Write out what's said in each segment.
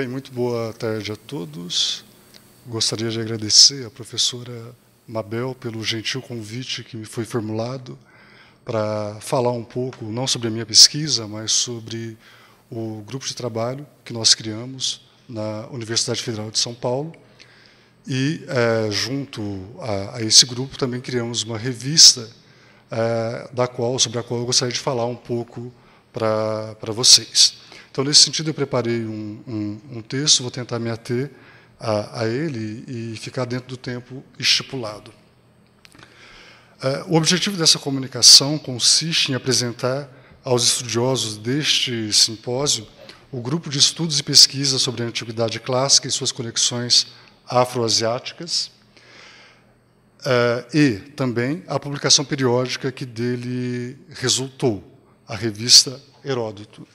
Bem, muito boa tarde a todos. Gostaria de agradecer à professora Mabel pelo gentil convite que me foi formulado para falar um pouco, não sobre a minha pesquisa, mas sobre o grupo de trabalho que nós criamos na Universidade Federal de São Paulo. E, é, junto a, a, esse grupo, também criamos uma revista é, da qual, sobre a qual eu gostaria de falar um pouco para vocês. Então, nesse sentido, eu preparei um, um, um texto, vou tentar me ater a, a, ele e ficar dentro do tempo estipulado. É, o objetivo dessa comunicação consiste em apresentar aos estudiosos deste simpósio o grupo de estudos e pesquisas sobre a Antiguidade Clássica e suas conexões afroasiáticas, é, e também a publicação periódica que dele resultou, a revista Heródoto.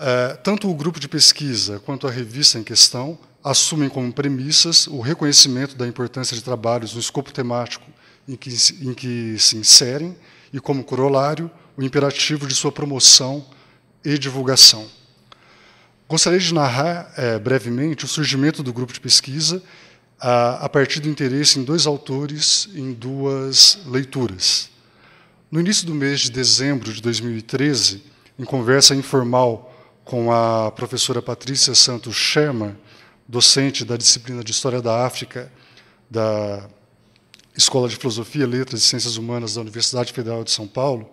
Eh, tanto o grupo de pesquisa quanto a revista em questão assumem como premissas o reconhecimento da importância de trabalhos no escopo temático em que, em que se inserem e, como corolário, o imperativo de sua promoção e divulgação. Gostaria de narrar é, brevemente o surgimento do grupo de pesquisa a, a, partir do interesse em dois autores em duas leituras. No início do mês de dezembro de 2013, em conversa informal com a professora Patrícia Santos Schermer, docente da disciplina de História da África da Escola de Filosofia, Letras e Ciências Humanas da Universidade Federal de São Paulo,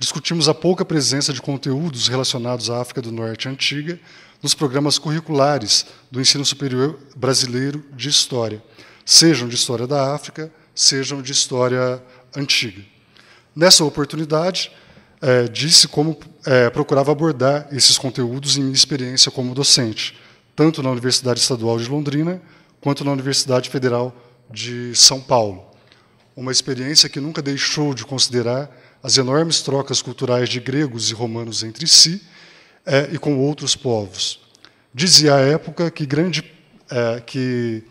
discutimos a pouca presença de conteúdos relacionados à África do Norte antiga nos programas curriculares do ensino superior brasileiro de história, sejam de história da África, sejam de história antiga. Nessa oportunidade, é, disse como é, procurava abordar esses conteúdos em minha experiência como docente, tanto na Universidade Estadual de Londrina quanto na Universidade Federal de São Paulo. Uma experiência que nunca deixou de considerar as enormes trocas culturais de gregos e romanos entre si é, e com outros povos. Dizia à época que, grande, é, que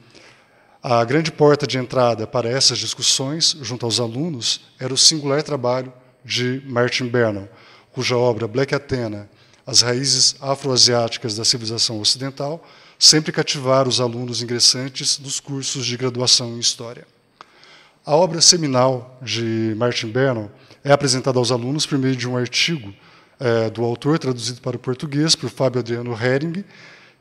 a grande porta de entrada para essas discussões, junto aos alunos, era o singular trabalho de Martin Bernal, cuja obra Black Athena, As Raízes Afroasiáticas da Civilização Ocidental, sempre cativaram os alunos ingressantes dos cursos de graduação em História. A obra seminal de Martin Bernal é apresentada aos alunos por meio de um artigo é, do autor, traduzido para o português por Fábio Adriano Hering,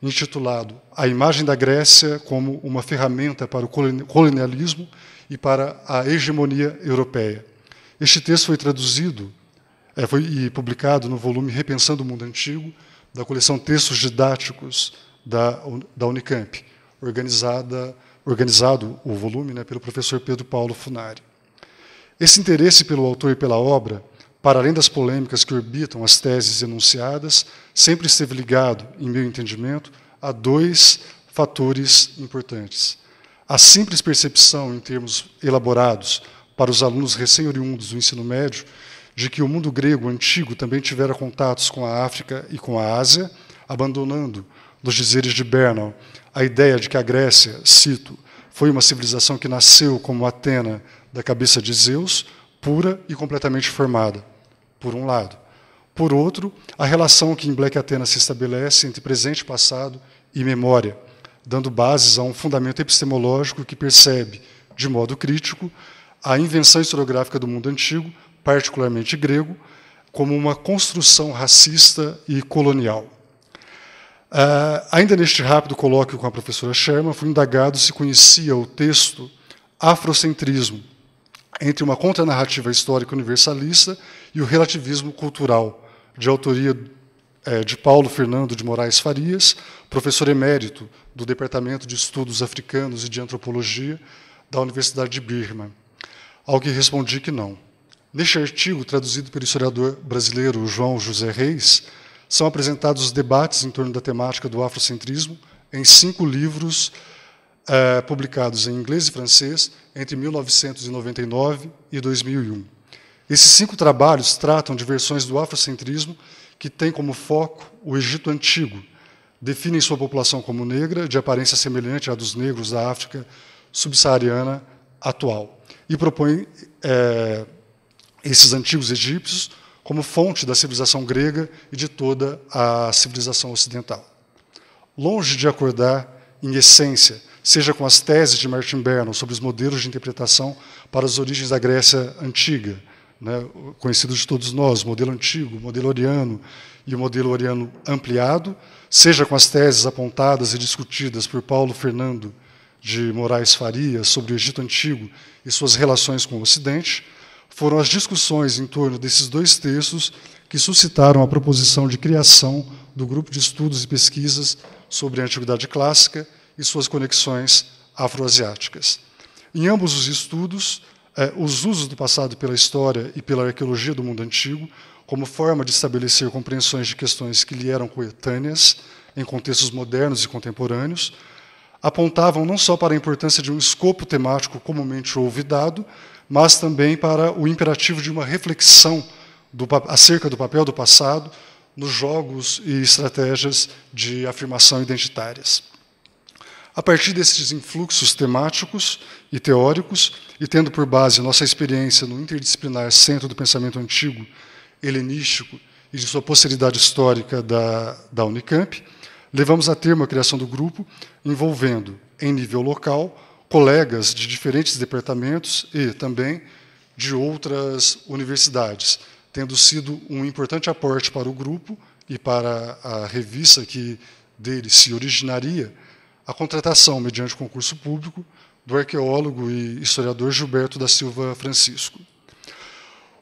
intitulado A Imagem da Grécia como uma Ferramenta para o Colonialismo e para a Hegemonia Europeia, este texto foi traduzido é, foi, e publicado no volume Repensando o Mundo Antigo, da coleção Textos Didáticos da, da Unicamp, organizada, organizado o volume né, pelo professor Pedro Paulo Funari. Esse interesse pelo autor e pela obra, para além das polêmicas que orbitam as teses enunciadas, sempre esteve ligado, em meu entendimento, a dois fatores importantes. A simples percepção, em termos elaborados, para os alunos recém-oriundos do ensino médio de que o mundo grego antigo também tivera contatos com a África e com a Ásia, abandonando, nos dizeres de Bernal, a ideia de que a Grécia, cito, foi uma civilização que nasceu como Atena da cabeça de Zeus, pura e completamente formada, por um lado. Por outro, a relação que em Black Atena se estabelece entre presente, passado e memória, dando bases a um fundamento epistemológico que percebe, de modo crítico, a invenção historiográfica do mundo antigo, particularmente grego, como uma construção racista e colonial. Uh, ainda neste rápido colóquio com a professora Sherman, fui indagado se conhecia o texto Afrocentrismo, entre uma contranarrativa histórica universalista e o relativismo cultural, de autoria é, de Paulo Fernando de Moraes Farias, professor emérito do Departamento de Estudos Africanos e de Antropologia da Universidade de Birman. Ao que respondi que não. Neste artigo, traduzido pelo historiador brasileiro João José Reis, são apresentados os debates em torno da temática do afrocentrismo em cinco livros eh, publicados em inglês e francês entre 1999 e 2001. Esses cinco trabalhos tratam de versões do afrocentrismo que têm como foco o Egito Antigo, definem sua população como negra, de aparência semelhante à dos negros da África subsaariana atual e propõe é, esses antigos egípcios como fonte da civilização grega e de toda a civilização ocidental. Longe de acordar, em essência, seja com as teses de Martin Bernal sobre os modelos de interpretação para as origens da Grécia antiga, né, conhecido de todos nós, o modelo antigo, o modelo oriano e o modelo oriano ampliado, seja com as teses apontadas e discutidas por Paulo Fernando de Moraes Faria sobre o Egito Antigo e suas relações com o Ocidente, foram as discussões em torno desses dois textos que suscitaram a proposição de criação do grupo de estudos e pesquisas sobre a Antiguidade Clássica e suas conexões afroasiáticas. Em ambos os estudos, eh, os usos do passado pela história e pela arqueologia do mundo antigo, como forma de estabelecer compreensões de questões que lhe eram coetâneas em contextos modernos e contemporâneos, apontavam não só para a importância de um escopo temático comumente olvidado, mas também para o imperativo de uma reflexão do, acerca do papel do passado nos jogos e estratégias de afirmação identitárias. A partir desses influxos temáticos e teóricos, e tendo por base nossa experiência no interdisciplinar Centro do Pensamento Antigo, Helenístico e de sua posteridade histórica da, da Unicamp, levamos a termo a criação do grupo, envolvendo, em nível local, colegas de diferentes departamentos e também de outras universidades, tendo sido um importante aporte para o grupo e para a revista que dele se originaria, a contratação, mediante concurso público, do arqueólogo e historiador Gilberto da Silva Francisco.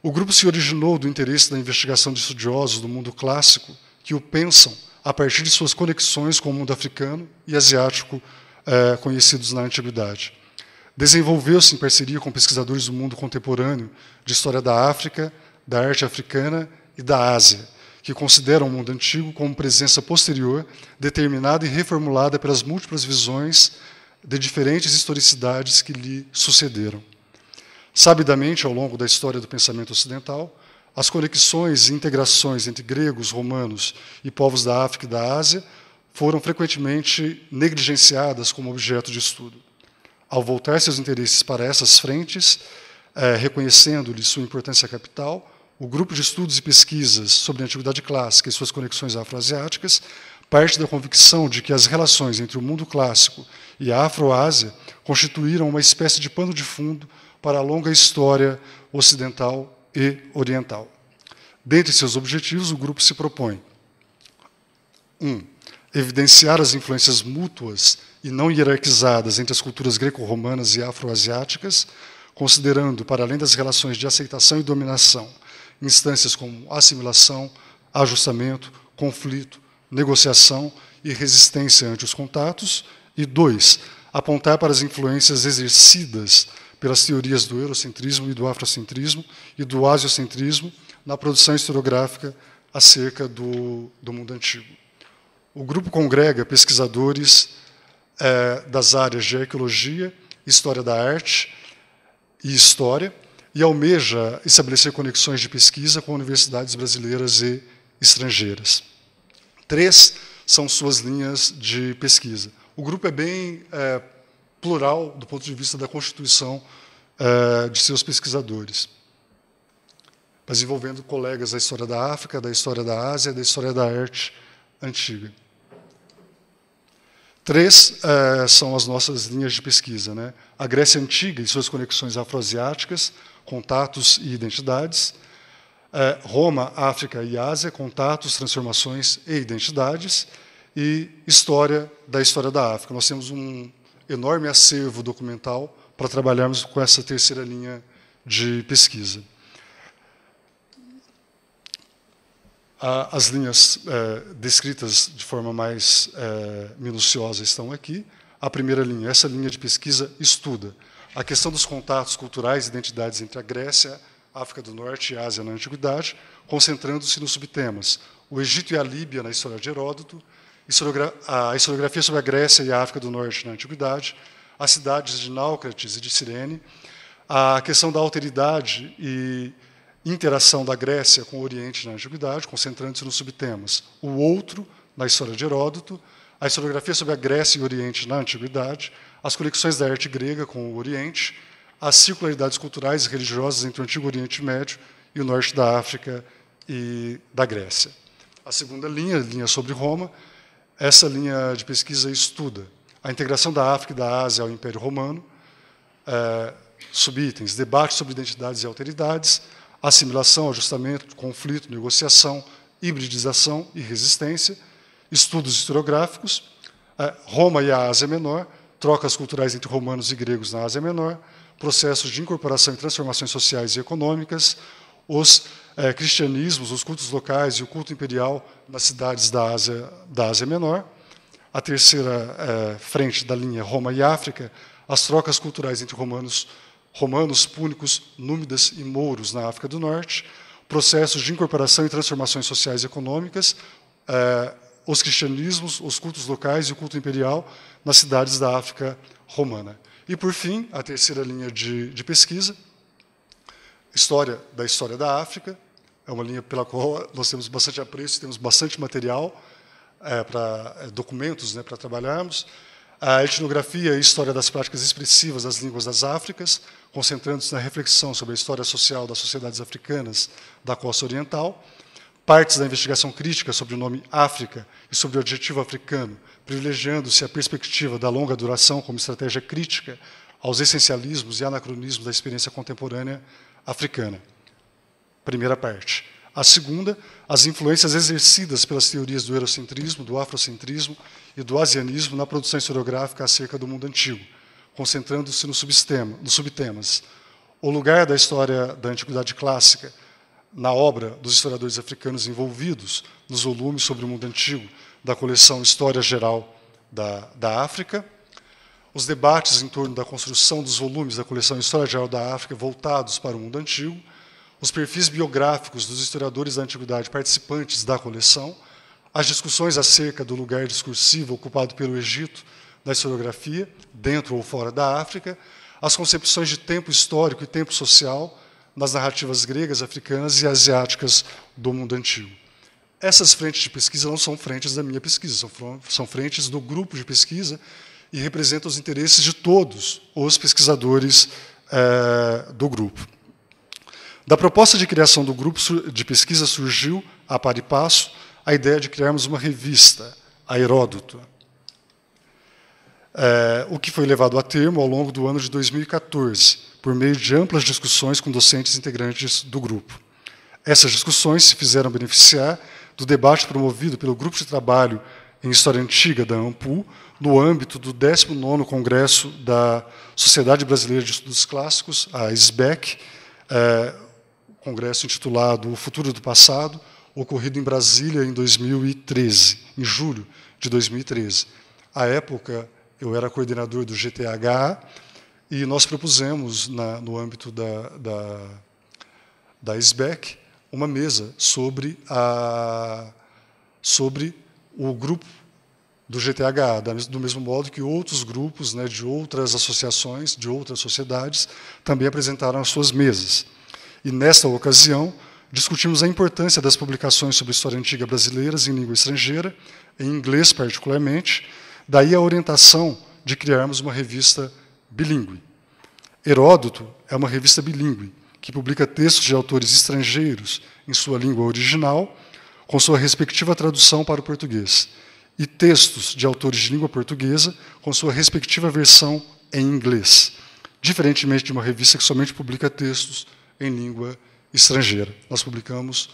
O grupo se originou do interesse da investigação de estudiosos do mundo clássico que o pensam a partir de suas conexões com o mundo africano e asiático eh, conhecidos na antiguidade. Desenvolveu-se em parceria com pesquisadores do mundo contemporâneo de história da África, da arte africana e da Ásia, que consideram o mundo antigo como presença posterior, determinada e reformulada pelas múltiplas visões de diferentes historicidades que lhe sucederam. Sabidamente, ao longo da história do pensamento ocidental, as conexões e integrações entre gregos, romanos e povos da África e da Ásia foram frequentemente negligenciadas como objeto de estudo. Ao voltar seus interesses para essas frentes, é, reconhecendo-lhe sua importância capital, o grupo de estudos e pesquisas sobre a Antiguidade Clássica e suas conexões afroasiáticas parte da convicção de que as relações entre o mundo clássico e a Afroásia constituíram uma espécie de pano de fundo para a longa história ocidental e oriental. Dentre seus objetivos, o grupo se propõe: 1. Um, evidenciar as influências mútuas e não hierarquizadas entre as culturas greco-romanas e afroasiáticas, considerando, para além das relações de aceitação e dominação, instâncias como assimilação, ajustamento, conflito, negociação e resistência ante os contatos, e dois, apontar para as influências exercidas pelas teorias do eurocentrismo e do afrocentrismo e do asiocentrismo na produção historiográfica acerca do, do mundo antigo. O grupo congrega pesquisadores é, das áreas de arqueologia, história da arte e história, e almeja estabelecer conexões de pesquisa com universidades brasileiras e estrangeiras. Três são suas linhas de pesquisa. O grupo é bem é, plural do ponto de vista da constituição uh, de seus pesquisadores, mas envolvendo colegas da história da África, da história da Ásia, da história da arte antiga. Três uh, são as nossas linhas de pesquisa: né? a Grécia Antiga e suas conexões afroasiáticas, contatos e identidades. Uh, Roma, África e Ásia, contatos, transformações e identidades. E história da história da África. Nós temos um enorme acervo documental para trabalharmos com essa terceira linha de pesquisa. As linhas é, descritas de forma mais é, minuciosa estão aqui. A primeira linha, essa linha de pesquisa, estuda a questão dos contatos culturais e identidades entre a Grécia, África do Norte e Ásia na Antiguidade, concentrando-se nos subtemas o Egito e a Líbia na história de Heródoto, a historiografia sobre a Grécia e a África do Norte na Antiguidade, as cidades de Náucrates e de Cirene, a questão da alteridade e interação da Grécia com o Oriente na Antiguidade, concentrando-se nos subtemas o outro na história de Heródoto, a historiografia sobre a Grécia e o Oriente na Antiguidade, as conexões da arte grega com o Oriente, as circularidades culturais e religiosas entre o Antigo Oriente Médio e o Norte da África e da Grécia. A segunda linha, a linha sobre Roma, essa linha de pesquisa estuda a integração da África e da Ásia ao Império Romano, é, subitens, debate sobre identidades e alteridades, assimilação, ajustamento, conflito, negociação, hibridização e resistência, estudos historiográficos, é, Roma e a Ásia Menor, trocas culturais entre romanos e gregos na Ásia Menor, processos de incorporação e transformações sociais e econômicas, os é, cristianismos, os cultos locais e o culto imperial nas cidades da Ásia, da Ásia Menor. A terceira é, frente da linha é Roma e África, as trocas culturais entre romanos, romanos, púnicos, númidas e mouros na África do Norte, processos de incorporação e transformações sociais e econômicas, é, os cristianismos, os cultos locais e o culto imperial nas cidades da África romana. E, por fim, a terceira linha de, de pesquisa, história da história da África, é uma linha pela qual nós temos bastante apreço, temos bastante material é, para é, documentos né, para trabalharmos. A etnografia e história das práticas expressivas das línguas das Áfricas, concentrando-se na reflexão sobre a história social das sociedades africanas da costa oriental. Partes da investigação crítica sobre o nome África e sobre o adjetivo africano, privilegiando-se a perspectiva da longa duração como estratégia crítica aos essencialismos e anacronismos da experiência contemporânea africana. Primeira parte. A segunda, as influências exercidas pelas teorias do eurocentrismo, do afrocentrismo e do asianismo na produção historiográfica acerca do mundo antigo, concentrando-se nos, nos subtemas. O lugar da história da Antiguidade Clássica na obra dos historiadores africanos envolvidos nos volumes sobre o mundo antigo da coleção História Geral da, da África, os debates em torno da construção dos volumes da coleção História Geral da África voltados para o mundo antigo, os perfis biográficos dos historiadores da antiguidade participantes da coleção, as discussões acerca do lugar discursivo ocupado pelo Egito na historiografia, dentro ou fora da África, as concepções de tempo histórico e tempo social nas narrativas gregas, africanas e asiáticas do mundo antigo. Essas frentes de pesquisa não são frentes da minha pesquisa, são frentes do grupo de pesquisa e representam os interesses de todos os pesquisadores é, do grupo. Da proposta de criação do grupo de pesquisa surgiu, a par e passo, a ideia de criarmos uma revista, a Heródoto, é, o que foi levado a termo ao longo do ano de 2014, por meio de amplas discussões com docentes integrantes do grupo. Essas discussões se fizeram beneficiar do debate promovido pelo Grupo de Trabalho em História Antiga da AMPU, no âmbito do 19º Congresso da Sociedade Brasileira de Estudos Clássicos, a SBEC, é, congresso intitulado O Futuro do Passado, ocorrido em Brasília em 2013, em julho de 2013. À época, eu era coordenador do GTH e nós propusemos, na, no âmbito da, da, da SBEC, uma mesa sobre, a, sobre o grupo do GTH, do mesmo modo que outros grupos né, de outras associações, de outras sociedades, também apresentaram as suas mesas. E nesta ocasião, discutimos a importância das publicações sobre história antiga brasileiras em língua estrangeira, em inglês particularmente, daí a orientação de criarmos uma revista bilíngue. Heródoto é uma revista bilíngue, que publica textos de autores estrangeiros em sua língua original, com sua respectiva tradução para o português, e textos de autores de língua portuguesa com sua respectiva versão em inglês, diferentemente de uma revista que somente publica textos em língua estrangeira. Nós publicamos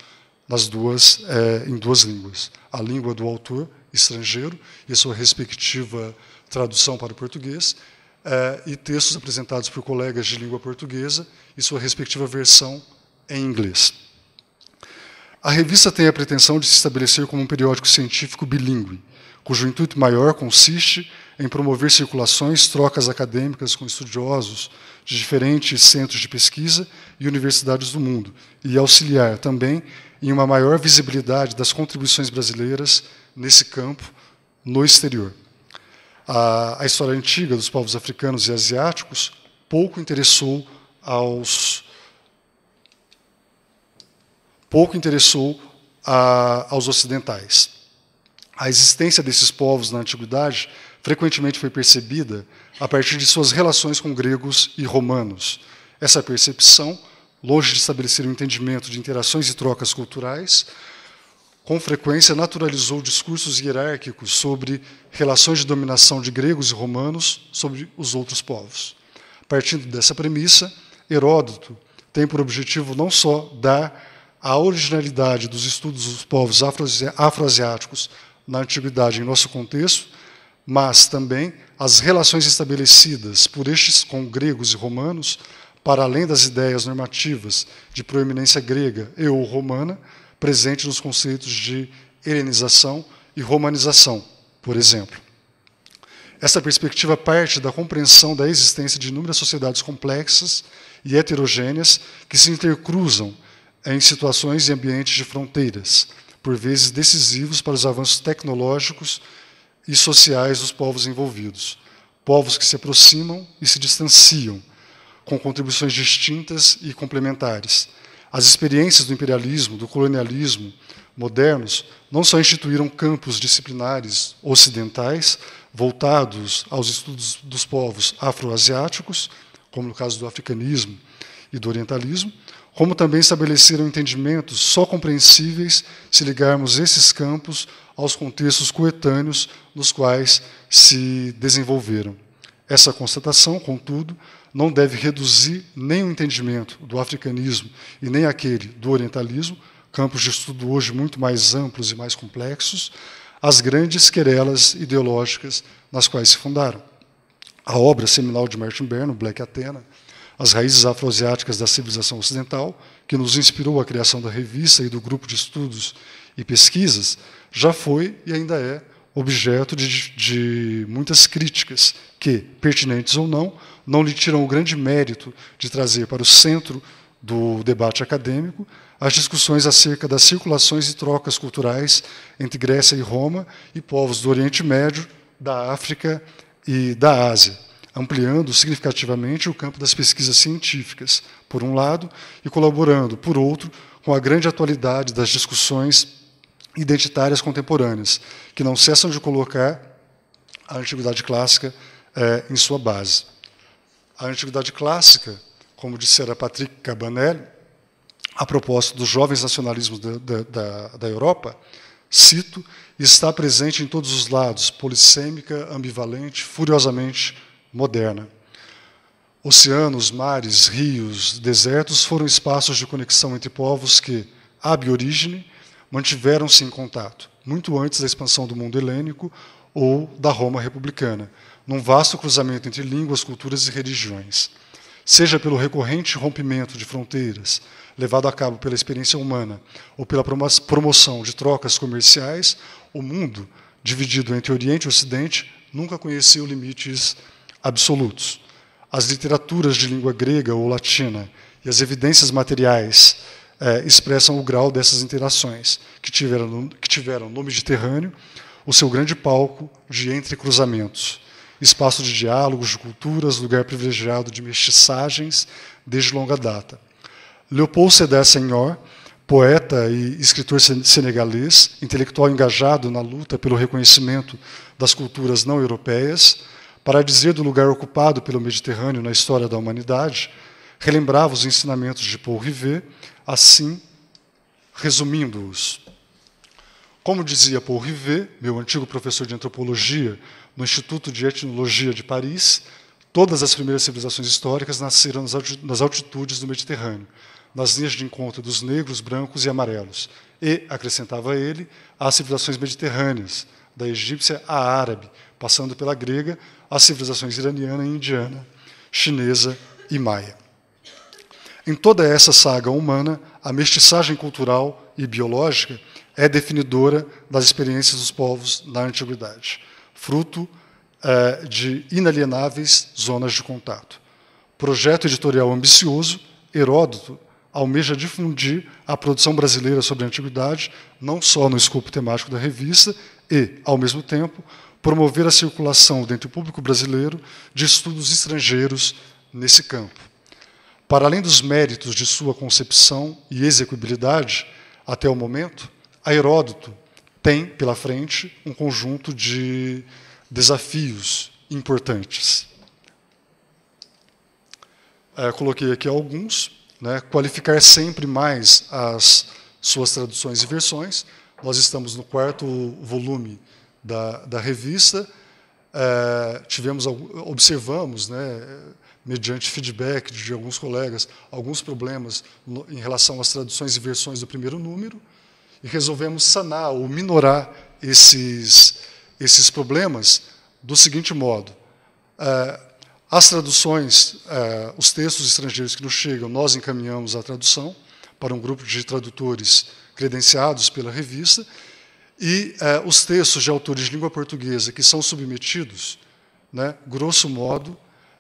nas duas, é, em duas línguas. A língua do autor estrangeiro e a sua respectiva tradução para o português, é, e textos apresentados por colegas de língua portuguesa e sua respectiva versão em inglês. A revista tem a pretensão de se estabelecer como um periódico científico bilíngue, cujo intuito maior consiste em promover circulações, trocas acadêmicas com estudiosos de diferentes centros de pesquisa e universidades do mundo, e auxiliar também em uma maior visibilidade das contribuições brasileiras nesse campo no exterior. A, a história antiga dos povos africanos e asiáticos pouco interessou aos pouco interessou a, aos ocidentais. A existência desses povos na antiguidade frequentemente foi percebida a partir de suas relações com gregos e romanos. Essa percepção, longe de estabelecer um entendimento de interações e trocas culturais, com frequência naturalizou discursos hierárquicos sobre relações de dominação de gregos e romanos sobre os outros povos. Partindo dessa premissa, Heródoto tem por objetivo não só dar a originalidade dos estudos dos povos afroasiáticos na antiguidade em nosso contexto, mas também as relações estabelecidas por estes com gregos e romanos, para além das ideias normativas de proeminência grega e ou romana, presente nos conceitos de helenização e romanização, por exemplo. Esta perspectiva parte da compreensão da existência de inúmeras sociedades complexas e heterogêneas que se intercruzam em situações e ambientes de fronteiras, por vezes decisivos para os avanços tecnológicos e sociais dos povos envolvidos, povos que se aproximam e se distanciam, com contribuições distintas e complementares. As experiências do imperialismo, do colonialismo modernos não só instituíram campos disciplinares ocidentais voltados aos estudos dos povos afroasiáticos, como no caso do africanismo e do orientalismo, como também estabeleceram entendimentos só compreensíveis se ligarmos esses campos aos contextos coetâneos nos quais se desenvolveram. Essa constatação, contudo, não deve reduzir nem o entendimento do africanismo e nem aquele do orientalismo, campos de estudo hoje muito mais amplos e mais complexos, às grandes querelas ideológicas nas quais se fundaram. A obra seminal de Martin Berno, Black Athena, As Raízes Afroasiáticas da Civilização Ocidental, que nos inspirou a criação da revista e do grupo de estudos e pesquisas, já foi e ainda é objeto de, de, muitas críticas que, pertinentes ou não, não lhe tiram o grande mérito de trazer para o centro do debate acadêmico as discussões acerca das circulações e trocas culturais entre Grécia e Roma e povos do Oriente Médio, da África e da Ásia ampliando significativamente o campo das pesquisas científicas, por um lado, e colaborando, por outro, com a grande atualidade das discussões identitárias contemporâneas, que não cessam de colocar a antiguidade clássica eh, em sua base. A antiguidade clássica, como dissera Patrick Cabanelli, a propósito dos jovens nacionalismos da, da, da Europa, cito, está presente em todos os lados, polissêmica, ambivalente, furiosamente moderna. Oceanos, mares, rios, desertos foram espaços de conexão entre povos que, ab origine, mantiveram-se em contato, muito antes da expansão do mundo helênico ou da Roma republicana, num vasto cruzamento entre línguas, culturas e religiões. Seja pelo recorrente rompimento de fronteiras, levado a cabo pela experiência humana, ou pela promoção de trocas comerciais, o mundo, dividido entre Oriente e Ocidente, nunca conheceu limites absolutos. As literaturas de língua grega ou latina e as evidências materiais é, expressam o grau dessas interações, que tiveram, que tiveram no Mediterrâneo o seu grande palco de entrecruzamentos, espaço de diálogos, de culturas, lugar privilegiado de mestiçagens desde longa data. Leopold Sedar Senhor, poeta e escritor senegalês, intelectual engajado na luta pelo reconhecimento das culturas não europeias, para dizer do lugar ocupado pelo Mediterrâneo na história da humanidade, relembrava os ensinamentos de Paul Rivet, assim resumindo-os. Como dizia Paul Rivet, meu antigo professor de antropologia no Instituto de Etnologia de Paris, todas as primeiras civilizações históricas nasceram nas altitudes do Mediterrâneo, nas linhas de encontro dos negros, brancos e amarelos. E, acrescentava ele, as civilizações mediterrâneas, da egípcia à árabe, passando pela grega, as civilizações iraniana e indiana, chinesa e maia. Em toda essa saga humana, a mestiçagem cultural e biológica é definidora das experiências dos povos na antiguidade, fruto eh, de inalienáveis zonas de contato. Projeto editorial ambicioso, Heródoto almeja difundir a produção brasileira sobre a antiguidade, não só no escopo temático da revista, e, ao mesmo tempo, promover a circulação dentro do público brasileiro de estudos estrangeiros nesse campo. Para além dos méritos de sua concepção e execuibilidade, até o momento, a Heródoto tem pela frente um conjunto de desafios importantes. É, coloquei aqui alguns. Né, qualificar sempre mais as suas traduções e versões. Nós estamos no quarto volume da, da revista, é, tivemos observamos, né, mediante feedback de alguns colegas, alguns problemas no, em relação às traduções e versões do primeiro número, e resolvemos sanar ou minorar esses, esses problemas do seguinte modo. É, as traduções, é, os textos estrangeiros que nos chegam, nós encaminhamos a tradução para um grupo de tradutores credenciados pela revista, e é, os textos de autores de língua portuguesa que são submetidos, né, grosso modo,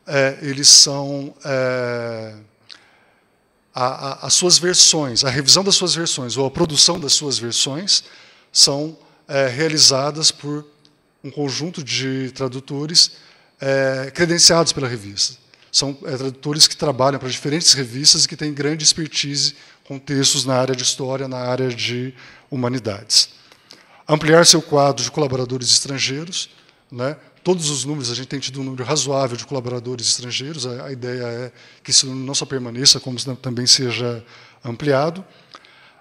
é, eles são. É, a, a, as suas versões, a revisão das suas versões ou a produção das suas versões são realizadas por um conjunto de tradutores credenciados pela revista. São tradutores que trabalham para diferentes revistas e que têm grande expertise com textos na área de história, na área de humanidades ampliar seu quadro de colaboradores estrangeiros. Né? Todos os números, a gente tem tido um número razoável de colaboradores estrangeiros, a, a ideia é que esse número não só permaneça, como também seja ampliado.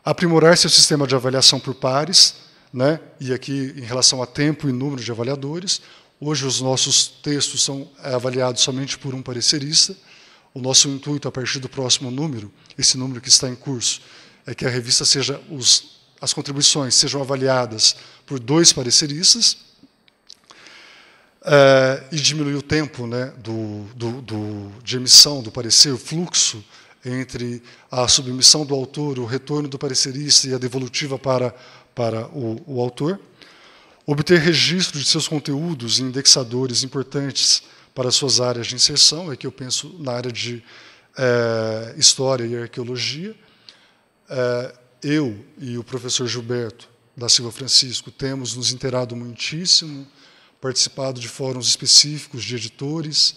Aprimorar seu sistema de avaliação por pares, né? e aqui em relação a tempo e número de avaliadores. Hoje os nossos textos são é, avaliados somente por um parecerista. O nosso intuito, a partir do próximo número, esse número que está em curso, é que a revista seja os as contribuições sejam avaliadas por dois pareceristas é, e diminuir o tempo né, do, do, do, de emissão do parecer, o fluxo entre a submissão do autor, o retorno do parecerista e a devolutiva para, para o, o autor. Obter registro de seus conteúdos em indexadores importantes para suas áreas de inserção, é que eu penso na área de é, história e arqueologia. É, eu e o professor Gilberto da Silva Francisco temos nos interado muitíssimo, participado de fóruns específicos de editores,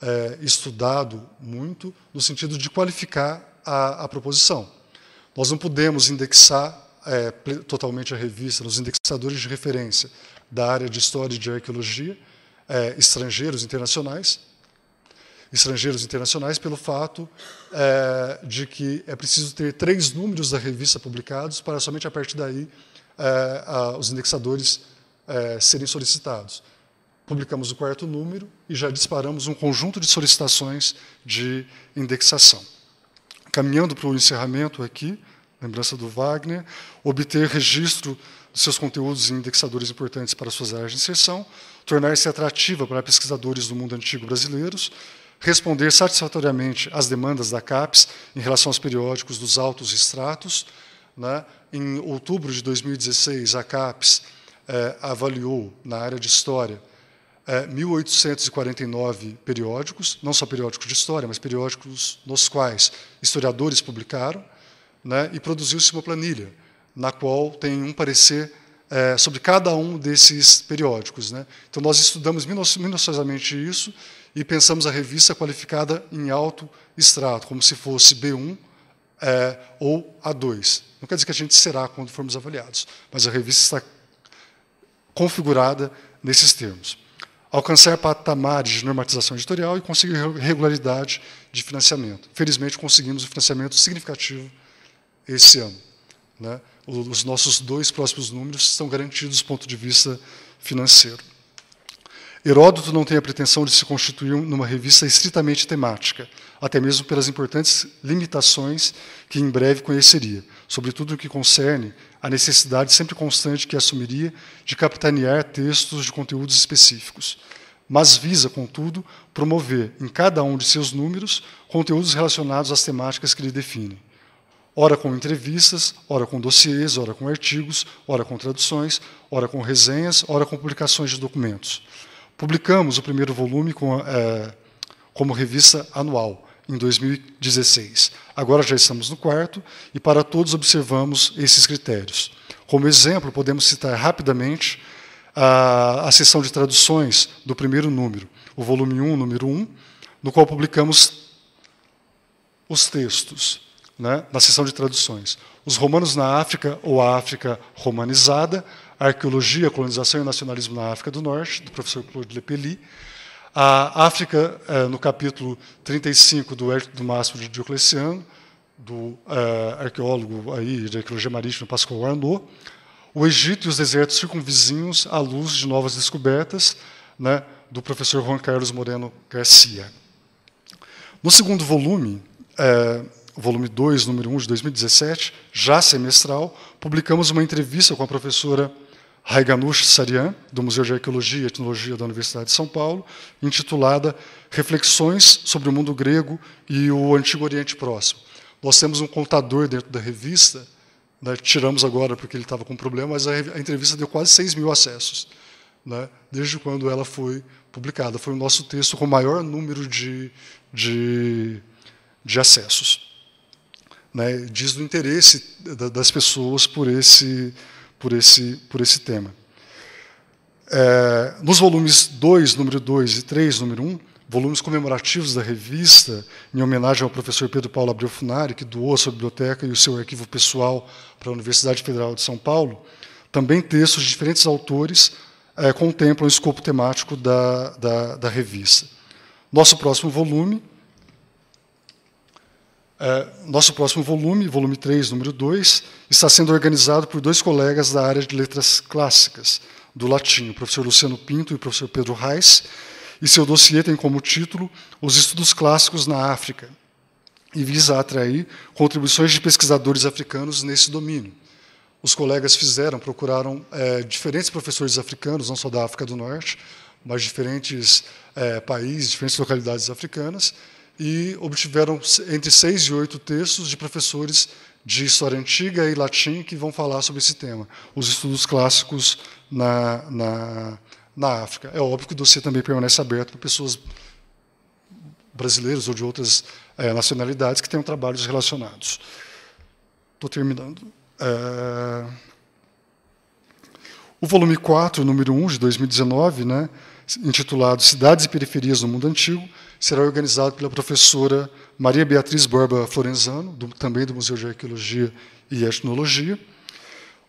é, estudado muito no sentido de qualificar a, a proposição. Nós não podemos indexar é, totalmente a revista nos indexadores de referência da área de História e de Arqueologia, é, estrangeiros, internacionais, estrangeiros internacionais pelo fato é, de que é preciso ter três números da revista publicados para somente a partir daí é, a, os indexadores é, serem solicitados. Publicamos o quarto número e já disparamos um conjunto de solicitações de indexação. Caminhando para o encerramento aqui, lembrança do Wagner, obter registro dos seus conteúdos em indexadores importantes para suas áreas de inserção, tornar-se atrativa para pesquisadores do mundo antigo brasileiros, responder satisfatoriamente às demandas da CAPES em relação aos periódicos dos altos estratos. Né? Em outubro de 2016, a CAPES eh, avaliou, na área de História, 1.849 eh, periódicos, não só periódicos de História, mas periódicos nos quais historiadores publicaram, né? e produziu-se uma planilha, na qual tem um parecer é, sobre cada um desses periódicos. Né? Então, nós estudamos minuciosamente isso e pensamos a revista qualificada em alto extrato, como se fosse B1 é, ou A2. Não quer dizer que a gente será quando formos avaliados, mas a revista está configurada nesses termos. Alcançar patamares de normatização editorial e conseguir regularidade de financiamento. Felizmente, conseguimos um financiamento significativo esse ano. Né? os nossos dois próximos números estão garantidos do ponto de vista financeiro. Heródoto não tem a pretensão de se constituir numa revista estritamente temática, até mesmo pelas importantes limitações que em breve conheceria, sobretudo no que concerne à necessidade sempre constante que assumiria de capitanear textos de conteúdos específicos. Mas visa, contudo, promover em cada um de seus números conteúdos relacionados às temáticas que lhe definem ora com entrevistas, ora com dossiês, ora com artigos, ora com traduções, ora com resenhas, ora com publicações de documentos. Publicamos o primeiro volume com, é, como revista anual, em 2016. Agora já estamos no quarto e para todos observamos esses critérios. Como exemplo, podemos citar rapidamente a, a seção de traduções do primeiro número, o volume 1, número 1, no qual publicamos os textos né, na seção de traduções. Os romanos na África ou a África romanizada, arqueologia, colonização e nacionalismo na África do Norte, do professor Claude Lepelli. a África, eh, no capítulo 35 do, do Máximo de Diocleciano, do eh, arqueólogo aí de arqueologia marítima Pascoal Arnaud, o Egito e os desertos circunvizinhos à luz de novas descobertas, né, do professor Juan Carlos Moreno Garcia. No segundo volume, é, volume 2, número 1 de 2017, já semestral, publicamos uma entrevista com a professora Raiganush Sarian, do Museu de Arqueologia e Etnologia da Universidade de São Paulo, intitulada Reflexões sobre o Mundo Grego e o Antigo Oriente Próximo. Nós temos um contador dentro da revista, né, tiramos agora porque ele estava com problema, mas a, a, entrevista deu quase 6 mil acessos, né, desde quando ela foi publicada. Foi o nosso texto com o maior número de, de, de acessos né, diz do interesse das pessoas por esse, por esse, por esse tema. É, nos volumes 2, número 2 e 3, número 1, um, volumes comemorativos da revista, em homenagem ao professor Pedro Paulo Abreu Funari, que doou a sua biblioteca e o seu arquivo pessoal para a Universidade Federal de São Paulo, também textos de diferentes autores é, contemplam o escopo temático da, da, da revista. Nosso próximo volume é, nosso próximo volume, volume 3, número 2, está sendo organizado por dois colegas da área de letras clássicas, do latim, o professor Luciano Pinto e o professor Pedro Reis, e seu dossiê tem como título Os Estudos Clássicos na África, e visa atrair contribuições de pesquisadores africanos nesse domínio. Os colegas fizeram, procuraram é, diferentes professores africanos, não só da África do Norte, mas diferentes é, países, diferentes localidades africanas, e obtiveram entre seis e oito textos de professores de história antiga e latim que vão falar sobre esse tema, os estudos clássicos na, na, na África. É óbvio que o dossiê também permanece aberto para pessoas brasileiras ou de outras é, nacionalidades que tenham trabalhos relacionados. Estou terminando. É... O volume 4, número 1, de 2019, né, intitulado Cidades e Periferias no Mundo Antigo, será organizado pela professora Maria Beatriz Borba Florenzano, do, também do Museu de Arqueologia e Etnologia.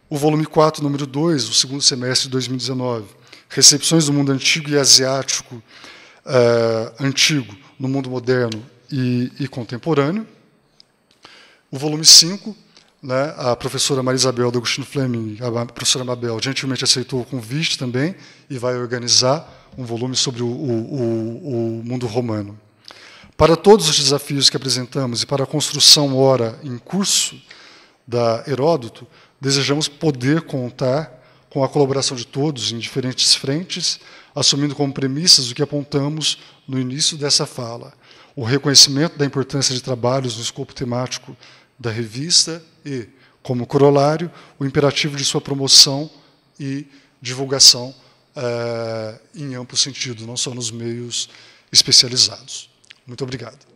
O volume 4, número 2, o segundo semestre de 2019, Recepções do Mundo Antigo e Asiático eh, Antigo no Mundo Moderno e, e Contemporâneo. O volume 5, né? A professora Marisabel do Agostinho Fleming, a professora Mabel, gentilmente aceitou o convite também e vai organizar um volume sobre o, o, o mundo romano. Para todos os desafios que apresentamos e para a construção ora em curso da Heródoto, desejamos poder contar com a colaboração de todos em diferentes frentes, assumindo como premissas o que apontamos no início dessa fala: o reconhecimento da importância de trabalhos no escopo temático da revista, e, como corolário, o imperativo de sua promoção e divulgação é, em amplo sentido, não só nos meios especializados. Muito obrigado.